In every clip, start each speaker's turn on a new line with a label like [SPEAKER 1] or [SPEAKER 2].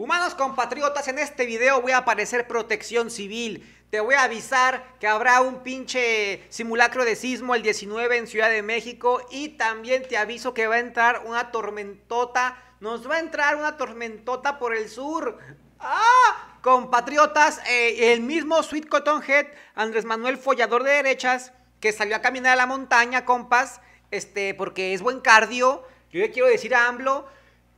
[SPEAKER 1] Humanos compatriotas, en este video voy a aparecer protección civil. Te voy a avisar que habrá un pinche simulacro de sismo el 19 en Ciudad de México y también te aviso que va a entrar una tormentota. Nos va a entrar una tormentota por el sur. ¡Ah! Compatriotas, eh, el mismo Sweet Cotton Head, Andrés Manuel Follador de Derechas, que salió a caminar a la montaña, compas, este, porque es buen cardio. Yo le quiero decir a AMLO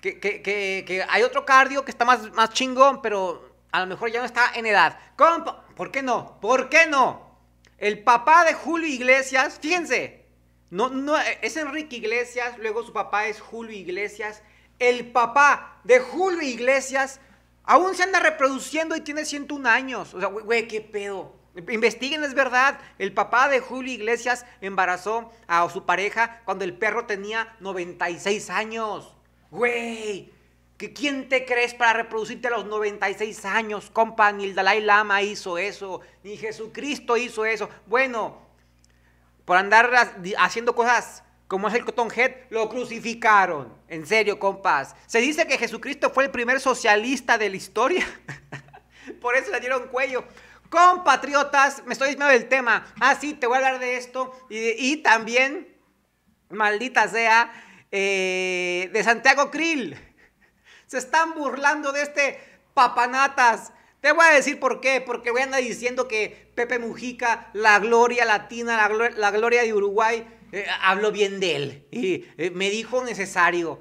[SPEAKER 1] que, hay otro cardio que está más, más chingón, pero a lo mejor ya no está en edad. ¿Por qué no? ¿Por qué no? El papá de Julio Iglesias, fíjense, no, no, es Enrique Iglesias, luego su papá es Julio Iglesias. El papá de Julio Iglesias aún se anda reproduciendo y tiene 101 años. O sea, güey, qué pedo. Investiguen, es verdad. El papá de Julio Iglesias embarazó a su pareja cuando el perro tenía 96 años. Güey, ¿que ¿quién te crees para reproducirte a los 96 años, compa? Ni el Dalai Lama hizo eso, ni Jesucristo hizo eso. Bueno, por andar haciendo cosas como es el Cotton Head, lo crucificaron. En serio, compas. Se dice que Jesucristo fue el primer socialista de la historia. por eso le dieron cuello. Compatriotas, me estoy desviando del tema. Ah, sí, te voy a hablar de esto. y también, maldita sea, eh, de Santiago Krill. Se están burlando de este papanatas. Te voy a decir por qué, porque voy a andar diciendo que Pepe Mujica, la gloria latina, la, gloria, de Uruguay, eh, hablo habló bien de él y eh, me dijo necesario.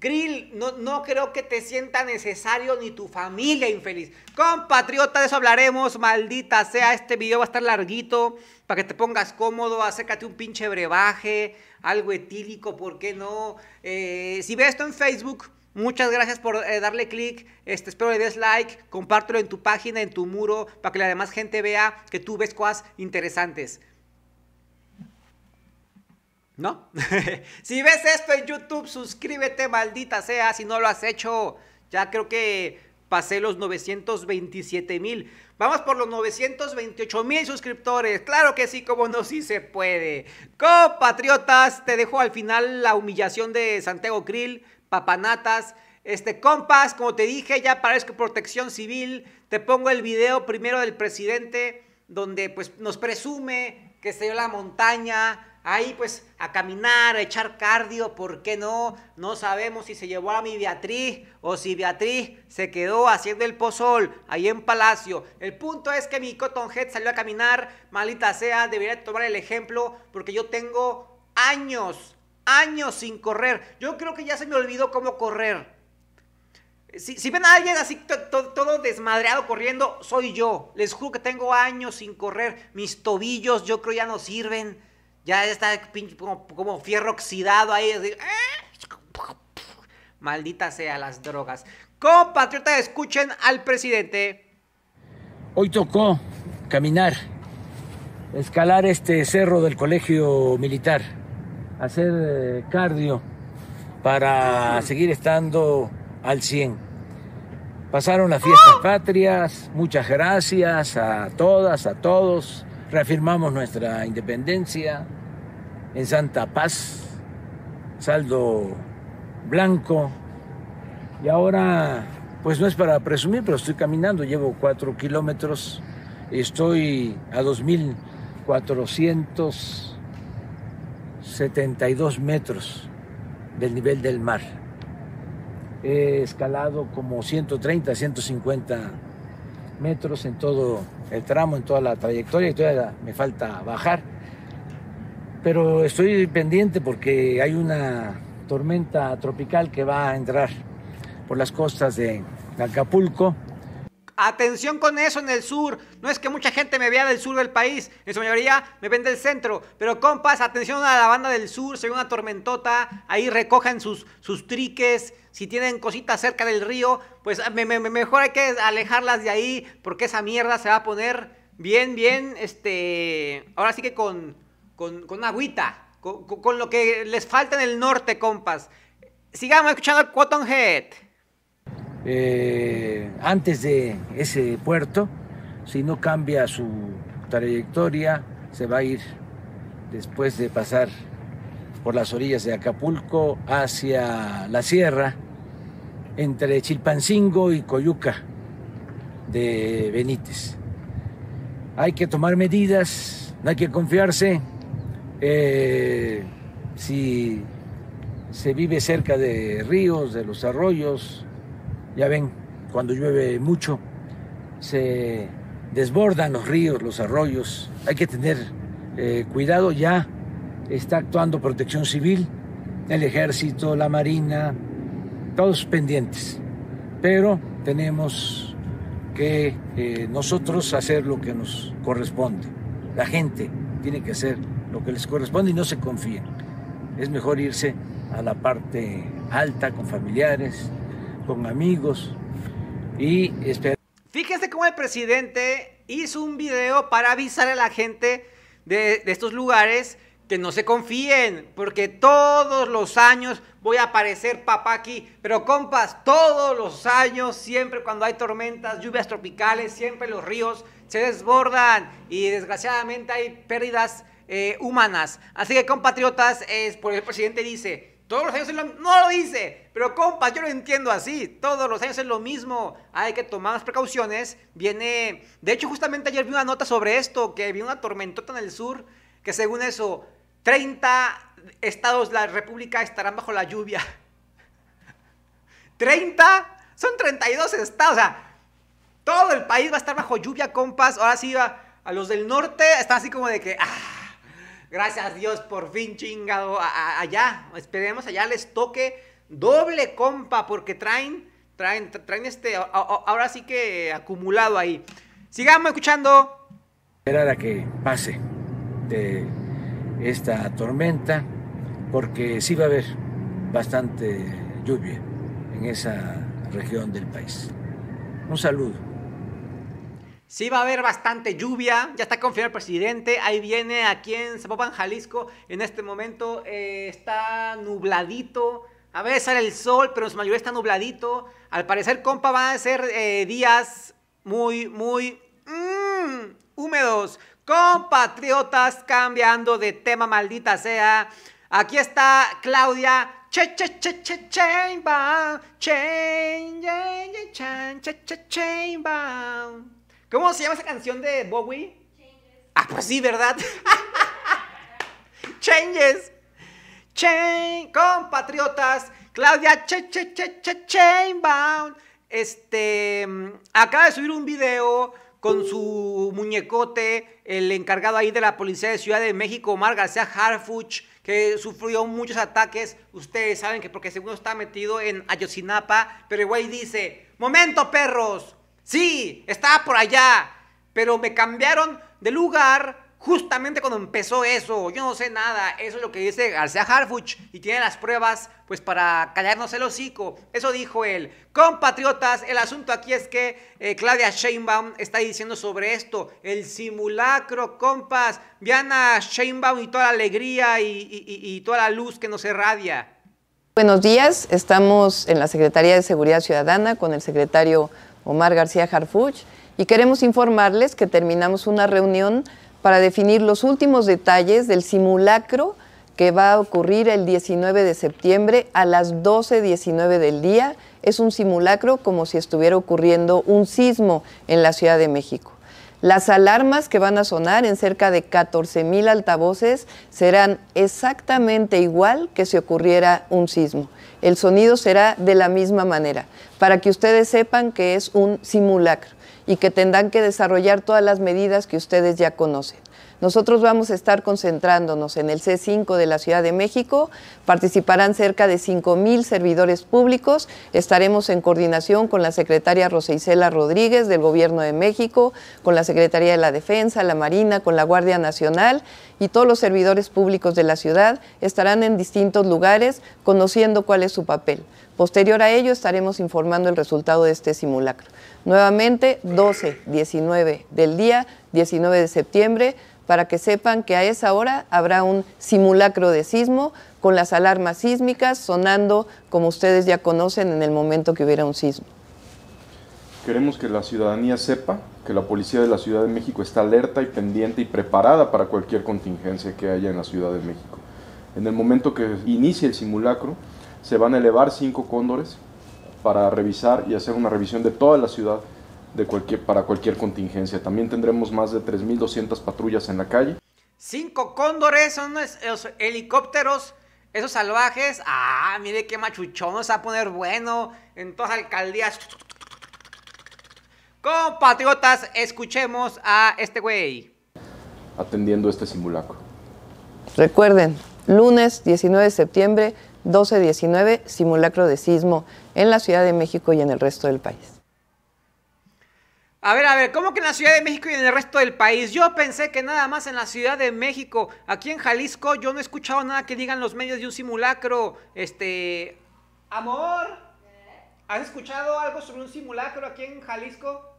[SPEAKER 1] Grill, no, no, creo que te sienta necesario ni tu familia infeliz. Compatriota, de eso hablaremos, maldita sea. Este video va a estar larguito para que te pongas cómodo. Acércate un pinche brebaje, algo etílico, ¿por qué no? Eh, si ves esto en Facebook, muchas gracias por eh, darle click. Este, espero le des like, compártelo en tu página, en tu muro, para que la demás gente vea que tú ves cosas interesantes. ¿No? si ves esto en YouTube, suscríbete, maldita sea, si no lo has hecho. Ya creo que pasé los 927 mil. Vamos por los 928 mil suscriptores. Claro que sí, como no, sí se puede. Compatriotas, te dejo al final la humillación de Santiago Krill, papanatas. Este, compas, como te dije, ya parezco protección civil. Te pongo el video primero del presidente donde pues nos presume que se yo, la montaña, ahí pues a caminar, a echar cardio, ¿por qué no? No sabemos si se llevó a mi Beatriz o si Beatriz se quedó haciendo el pozol ahí en Palacio. El punto es que mi Head salió a caminar, malita sea, debería tomar el ejemplo porque yo tengo años, años sin correr. Yo creo que ya se me olvidó cómo correr. Si, ven a alguien así todo, desmadreado corriendo, soy yo. Les juro que tengo años sin correr. Mis tobillos yo creo ya no sirven. Ya está como, fierro oxidado ahí. Maldita sea las drogas. Compatriotas, escuchen al presidente.
[SPEAKER 2] Hoy tocó caminar, escalar este cerro del colegio militar, hacer eh, cardio para seguir estando al 100. Pasaron las fiestas patrias, muchas gracias a todas, a todos. Reafirmamos nuestra independencia en Santa Paz, saldo blanco. Y ahora, pues no es para presumir, pero estoy caminando, llevo cuatro kilómetros, estoy a 2.472 metros del nivel del mar. He escalado como 130, 150 metros en todo el tramo, en toda la trayectoria y todavía me falta bajar. Pero estoy pendiente porque hay una tormenta tropical que va a entrar por las costas de Acapulco
[SPEAKER 1] Atención con eso en el sur. No es que mucha gente me vea del sur del país. En su mayoría me ven del centro. Pero compas, atención a la banda del sur. Se ve una tormentota. Ahí recojan sus, sus triques. Si tienen cositas cerca del río, pues mejor hay que alejarlas de ahí. Porque esa mierda se va a poner bien, bien. Este. Ahora sí que con, con, con agüita. Con, lo que les falta en el norte, compas. Sigamos escuchando Cotton Head.
[SPEAKER 2] Eh, antes de ese puerto. Si no cambia su trayectoria, se va a ir después de pasar por las orillas de Acapulco hacia la sierra, entre Chilpancingo y Coyuca de Benítez. Hay que tomar medidas, no hay que confiarse. Eh, si se vive cerca de ríos, de los arroyos, ya ven, cuando llueve mucho, se desbordan los ríos, los arroyos. Hay que tener eh, cuidado. Ya está actuando protección civil, el ejército, la marina, todos pendientes. Pero tenemos que eh, nosotros hacer lo que nos corresponde. La gente tiene que hacer lo que les corresponde y no se confíen. Es mejor irse a la parte alta con familiares, con amigos y espero fíjense cómo el presidente hizo un video para
[SPEAKER 1] avisar a la gente de, estos lugares que no se confíen, porque todos los años voy a aparecer papá aquí. Pero compas, todos los años, siempre cuando hay tormentas, lluvias tropicales, siempre los ríos se desbordan y desgraciadamente hay pérdidas eh, humanas. Así que compatriotas, es por el presidente dice, todos los años es lo No lo dice, pero compas, yo lo entiendo así. Todos los años es lo mismo. Hay que tomar las precauciones. Viene. De hecho, justamente ayer vi una nota sobre esto: que vi una tormentota en el sur. Que según eso, 30 estados de la República estarán bajo la lluvia. ¿30? Son 32 estados. O sea, todo el país va a estar bajo lluvia, compas. Ahora sí, va, a los del norte están así como de que. ¡ah! Gracias Dios, por fin chingado. allá, esperemos allá les toque doble compa porque traen, traen, traen este, ahora sí que acumulado ahí. Sigamos escuchando.
[SPEAKER 2] Esperar a que pase de esta tormenta porque sí va a haber bastante lluvia en esa región del país. Un saludo.
[SPEAKER 1] Sí va a haber bastante lluvia, ya está confirmado el presidente, ahí viene aquí en Zapopan, Jalisco, en este momento eh, está nubladito, a veces sale el sol, pero en su mayoría está nubladito, al parecer compa van a ser eh, días muy, muy mm, húmedos, compatriotas cambiando de tema, maldita sea, aquí está Claudia che che che che che, che, che, che, che, che, ¿Cómo se llama esa canción de Bowie? Changes. Ah, pues sí, ¿verdad? Changes. Chain, compatriotas. Claudia che, che, che, che, Chainbound. Este, mm, acaba de subir un video con su muñecote, el encargado ahí de la Policía de Ciudad de México, Omar García Harfuch, que sufrió muchos ataques. Ustedes saben que porque según está metido en Ayotzinapa, pero el dice, momento perros, Sí, estaba por allá, pero me cambiaron de lugar justamente cuando empezó eso. Yo no sé nada. Eso es lo que dice García Harfuch y tiene las pruebas pues para callarnos el hocico. Eso dijo él. Compatriotas, el asunto aquí es que eh, Claudia Sheinbaum está diciendo sobre esto. El simulacro, compas. Diana Sheinbaum y toda la alegría y, y toda la luz que nos irradia.
[SPEAKER 3] Buenos días, estamos en la Secretaría de Seguridad Ciudadana con el secretario Omar García Harfuch, y queremos informarles que terminamos una reunión para definir los últimos detalles del simulacro que va a ocurrir el 19 de septiembre a las 12.19 del día. Es un simulacro como si estuviera ocurriendo un sismo en la Ciudad de México. Las alarmas que van a sonar en cerca de 14.000 altavoces serán exactamente igual que si ocurriera un sismo el sonido será de la misma manera, para que ustedes sepan que es un simulacro y que tendrán que desarrollar todas las medidas que ustedes ya conocen. Nosotros vamos a estar concentrándonos en el C5 de la Ciudad de México, participarán cerca de 5.000 servidores públicos, estaremos en coordinación con la secretaria Rosa Rodríguez del Gobierno de México, con la Secretaría de la Defensa, la Marina, con la Guardia Nacional y todos los servidores públicos de la ciudad estarán en distintos lugares conociendo cuál es su papel. Posterior a ello estaremos informando el resultado de este simulacro. Nuevamente, 12, 19 del día, 19 de septiembre, para que sepan que a esa hora habrá un simulacro de sismo con las alarmas sísmicas sonando como ustedes ya conocen en el momento que hubiera un sismo. Queremos que la ciudadanía sepa que la policía de la Ciudad de México está alerta y pendiente y preparada para cualquier contingencia que haya en la Ciudad de México. En el momento que inicie el simulacro, se van a elevar cinco cóndores para revisar y hacer una revisión de toda la ciudad de cualquier, para cualquier contingencia. También tendremos más de 3.200 patrullas en la calle.
[SPEAKER 1] Cinco cóndores, son los helicópteros, esos salvajes. Ah, mire qué machuchón, Se va a poner bueno en todas alcaldías. Compatriotas, escuchemos a este güey.
[SPEAKER 3] Atendiendo este simulacro. Recuerden, lunes 19 de septiembre, 12-19, simulacro de sismo en la Ciudad de México y en el resto del país.
[SPEAKER 1] A ver, a ver, ¿cómo que en la Ciudad de México y en el resto del país? Yo pensé que nada más en la Ciudad de México, aquí en Jalisco, yo no he escuchado nada que digan los medios de un simulacro. Este. Amor, ¿has escuchado algo sobre un simulacro aquí en Jalisco?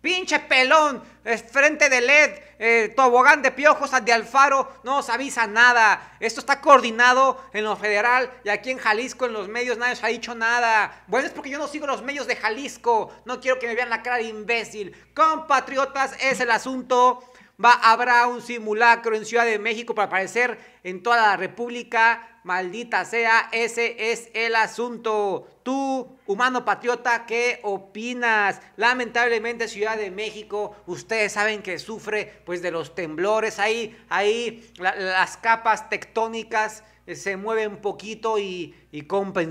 [SPEAKER 1] Pinche pelón, frente de LED, eh, tobogán de piojos de Alfaro, no os avisa nada. Esto está coordinado en lo federal y aquí en Jalisco, en los medios, nadie os ha dicho nada. Bueno, es porque yo no sigo los medios de Jalisco. No quiero que me vean la cara de imbécil. Compatriotas, es el asunto. Va, habrá un simulacro en Ciudad de México para aparecer en toda la República. Maldita sea, ese es el asunto. Tú, humano patriota, ¿qué opinas? Lamentablemente Ciudad de México, ustedes saben que sufre pues de los temblores. Ahí, ahí las capas tectónicas eh, se mueven un poquito y, y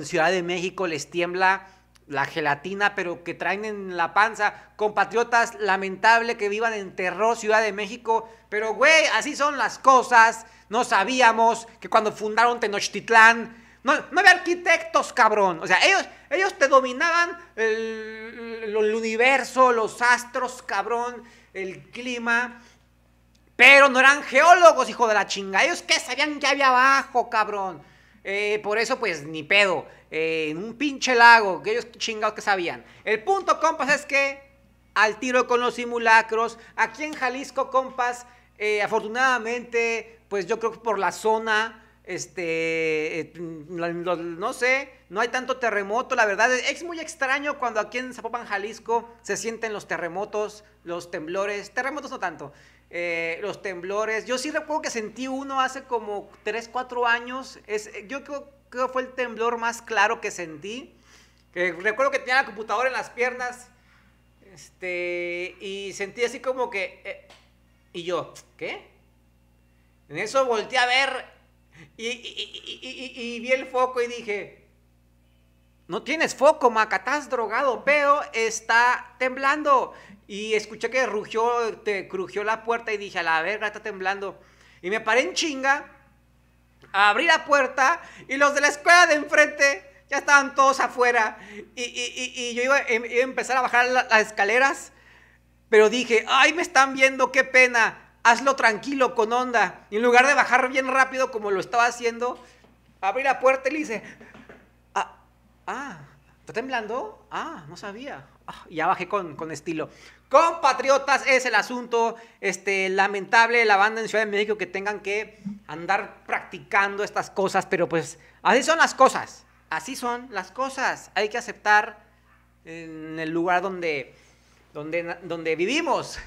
[SPEAKER 1] Ciudad de México les tiembla la gelatina, pero que traen en la panza. Compatriotas, lamentable que vivan en terror Ciudad de México. Pero, güey, así son las cosas. No sabíamos que cuando fundaron Tenochtitlán, no, no había arquitectos, cabrón. O sea, ellos, ellos te dominaban el, el universo, los astros, cabrón, el clima. Pero no eran geólogos, hijo de la chinga. Ellos qué sabían que había abajo, cabrón. Eh, por eso, pues, ni pedo. en eh, un pinche lago, que ellos chingados que sabían. El punto, compas, es que al tiro con los simulacros, aquí en Jalisco, compas, eh, afortunadamente, pues yo creo que por la zona, este, no sé, no hay tanto terremoto, la verdad. Es muy extraño cuando aquí en Zapopan, Jalisco, se sienten los terremotos, los temblores, terremotos no tanto. Eh, los temblores. Yo sí recuerdo que sentí uno hace como 3, 4 años. Es, yo creo que fue el temblor más claro que sentí. Que recuerdo que tenía la computadora en las piernas este, y sentí así como que... Eh, y yo, ¿qué? En eso volteé a ver y vi el foco y dije, no tienes foco, Maca, estás drogado, pero está temblando. Y escuché que rugió, te crujió la puerta y dije, a la verga, está temblando. Y me paré en chinga, abrí la puerta y los de la escuela de enfrente ya estaban todos afuera. Y, yo em, iba, a empezar a bajar las escaleras, pero dije, ay, me están viendo, qué pena. Hazlo tranquilo, con onda. Y en lugar de bajar bien rápido como lo estaba haciendo, abrí la puerta y le hice... Ah, ¿está temblando? Ah, no sabía. Ah, ya bajé con, con estilo. Compatriotas, es el asunto este, lamentable la banda en Ciudad de México que tengan que andar practicando estas cosas, pero pues así son las cosas. Así son las cosas. Hay que aceptar en el lugar donde, donde, donde vivimos.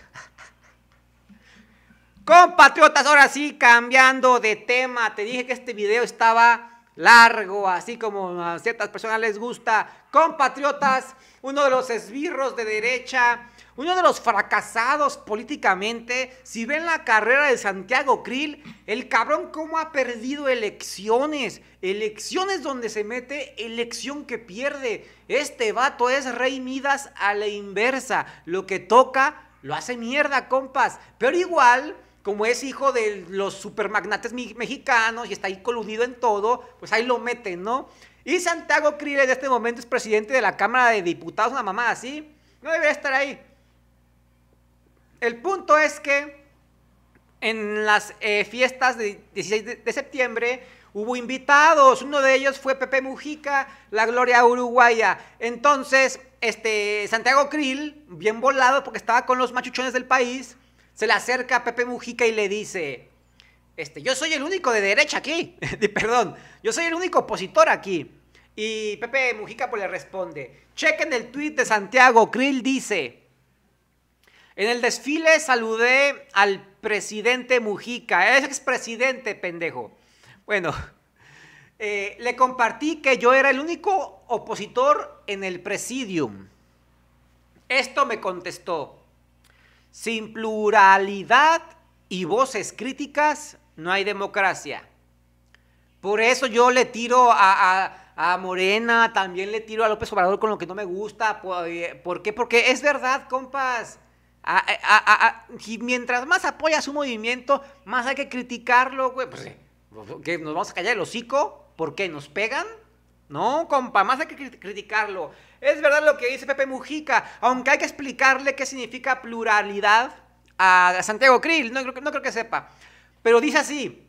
[SPEAKER 1] Compatriotas, ahora sí, cambiando de tema. Te dije que este video estaba largo, así como a ciertas personas les gusta. Compatriotas, uno de los esbirros de derecha, uno de los fracasados políticamente. Si ven la carrera de Santiago Krill, el cabrón cómo ha perdido elecciones. Elecciones donde se mete, elección que pierde. Este vato es rey Midas a la inversa. Lo que toca, lo hace mierda, compas. Pero igual como es hijo de los supermagnates mexicanos y está ahí coludido en todo, pues ahí lo meten, ¿no? Y Santiago Krill en este momento es presidente de la Cámara de Diputados, una mamá así. No debería estar ahí. El punto es que en las eh, fiestas de 16 de, septiembre hubo invitados. Uno de ellos fue Pepe Mujica, la gloria uruguaya. Entonces, este, Santiago Krill, bien volado porque estaba con los machuchones del país, se le acerca a Pepe Mujica y le dice, este, yo soy el único de derecha aquí, perdón, yo soy el único opositor aquí. Y Pepe Mujica pues, le responde, chequen el tuit de Santiago, Krill dice, en el desfile saludé al presidente Mujica, es expresidente pendejo. Bueno, eh, le compartí que yo era el único opositor en el presidium. Esto me contestó. Sin pluralidad y voces críticas no hay democracia. Por eso yo le tiro a, a, Morena, también le tiro a López Obrador con lo que no me gusta. Eh, ¿Por qué? Porque es verdad, compas. mientras más apoya su movimiento, más hay que criticarlo, güey. Pues, eh, ¿Nos vamos a callar el hocico? ¿Por qué? ¿Nos pegan? No, compa, más hay que criticarlo. Es verdad lo que dice Pepe Mujica, aunque hay que explicarle qué significa pluralidad a Santiago Krill, no, creo que sepa. Pero dice así,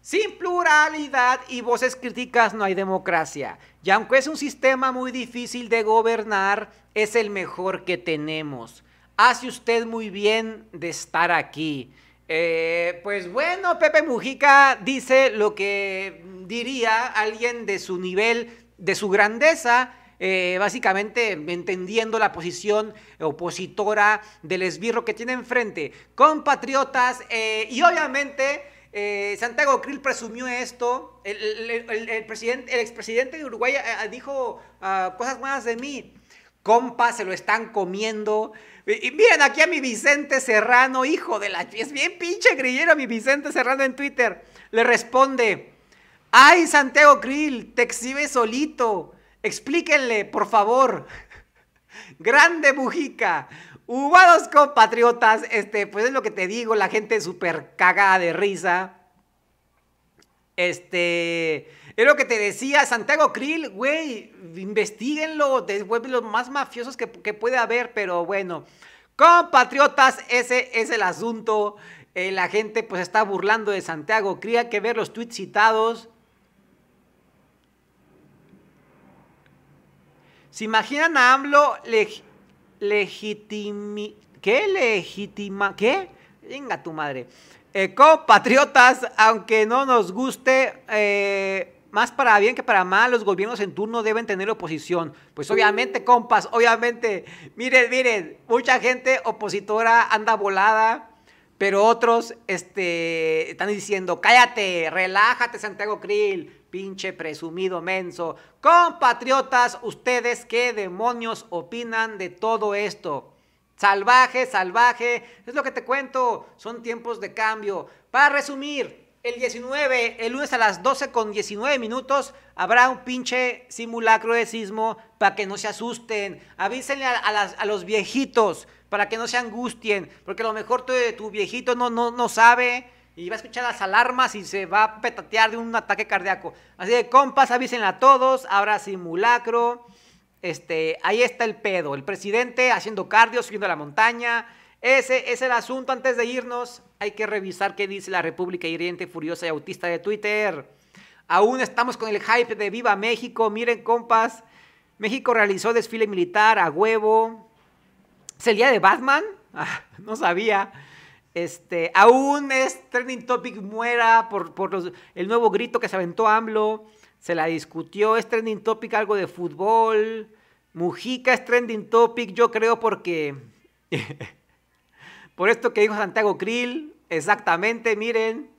[SPEAKER 1] sin pluralidad y voces críticas no hay democracia. Y aunque es un sistema muy difícil de gobernar, es el mejor que tenemos. Hace usted muy bien de estar aquí. Eh, pues bueno, Pepe Mujica dice lo que diría alguien de su nivel, de su grandeza eh, básicamente entendiendo la posición opositora del esbirro que tiene enfrente. Compatriotas, eh, y obviamente eh, Santiago Krill presumió esto, el, el, expresidente de Uruguay dijo ah, cosas buenas de mí. Compa, se lo están comiendo. Y, miren aquí a mi Vicente Serrano, hijo de la... Es bien pinche grillero mi Vicente Serrano en Twitter. Le responde, ay Santiago Krill, te exhibe solito. Explíquenle, por favor. Grande Mujica. dos compatriotas, este, pues es lo que te digo, la gente súper cagada de risa. Este, es lo que te decía, Santiago Krill, güey, investiguenlo, de los más mafiosos que, puede haber, pero bueno, compatriotas, ese es el asunto. Eh, la gente pues está burlando de Santiago Krill, hay que ver los tweets citados. ¿Se imaginan a AMLO legitimi ¿Qué? Legitima. ¿Qué? Venga tu madre. Eh, compatriotas, aunque no nos guste, eh, más para bien que para mal, los gobiernos en turno deben tener oposición. Pues obviamente, compas, obviamente. Miren, miren, mucha gente opositora anda volada. Pero otros este, están diciendo, cállate, relájate Santiago Krill, pinche presumido menso. Compatriotas, ustedes qué demonios opinan de todo esto. Salvaje, salvaje, es lo que te cuento, son tiempos de cambio. Para resumir, el 19, el lunes a las 12 con 19 minutos, habrá un pinche simulacro de sismo para que no se asusten. Avísenle a los viejitos para que no se angustien, porque a lo mejor tu, tu viejito no, no, no sabe y va a escuchar las alarmas y se va a petatear de un ataque cardíaco. Así que, compas, avísenla a todos, habrá simulacro. Este, ahí está el pedo, el presidente haciendo cardio, subiendo a la montaña. Ese, ese es el asunto. Antes de irnos, hay que revisar qué dice la República Hiriente, Furiosa y Autista de Twitter. Aún estamos con el hype de Viva México. Miren, compas, México realizó desfile militar a huevo. Es el día de Batman. Ah, no sabía. Este, aún es trending topic muera por, los, el nuevo grito que se aventó AMLO. Se la discutió. Es trending topic algo de fútbol. Mujica es trending topic, yo creo, porque. por esto que dijo Santiago Krill. Exactamente, miren.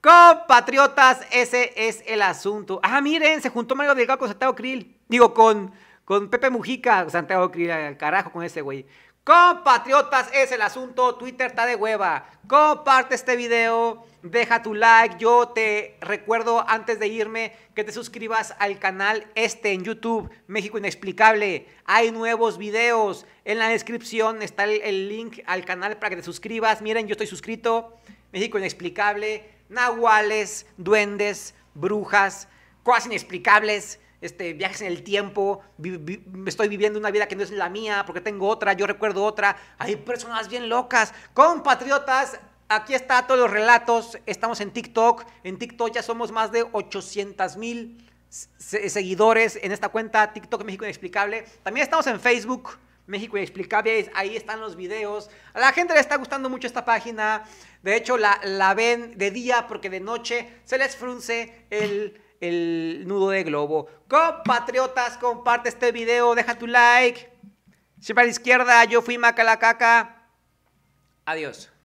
[SPEAKER 1] Compatriotas, ese es el asunto. Ah, miren, se juntó Mario Delgado con Santiago Krill. Digo, con con Pepe Mujica, Santiago carajo con ese güey. Compatriotas, es el asunto. Twitter está de hueva. Comparte este video, deja tu like. Yo te recuerdo antes de irme que te suscribas al canal este en YouTube, México Inexplicable. Hay nuevos videos. En la descripción está el, el link al canal para que te suscribas. Miren, yo estoy suscrito. México Inexplicable. Nahuales, duendes, brujas, cosas inexplicables este, viajes en el tiempo, estoy viviendo una vida que no es la mía, porque tengo otra, yo recuerdo otra. Hay personas bien locas. Compatriotas, aquí está todos los relatos. Estamos en TikTok. En TikTok ya somos más de 800 mil seguidores en esta cuenta TikTok México Inexplicable. También estamos en Facebook. México Inexplicable, ahí están los videos. A la gente le está gustando mucho esta página. De hecho, la, la ven de día porque de noche se les frunce el, el nudo de globo. Compatriotas, comparte este video, deja tu like. Siempre a la izquierda, yo fui Macalacaca. Adiós.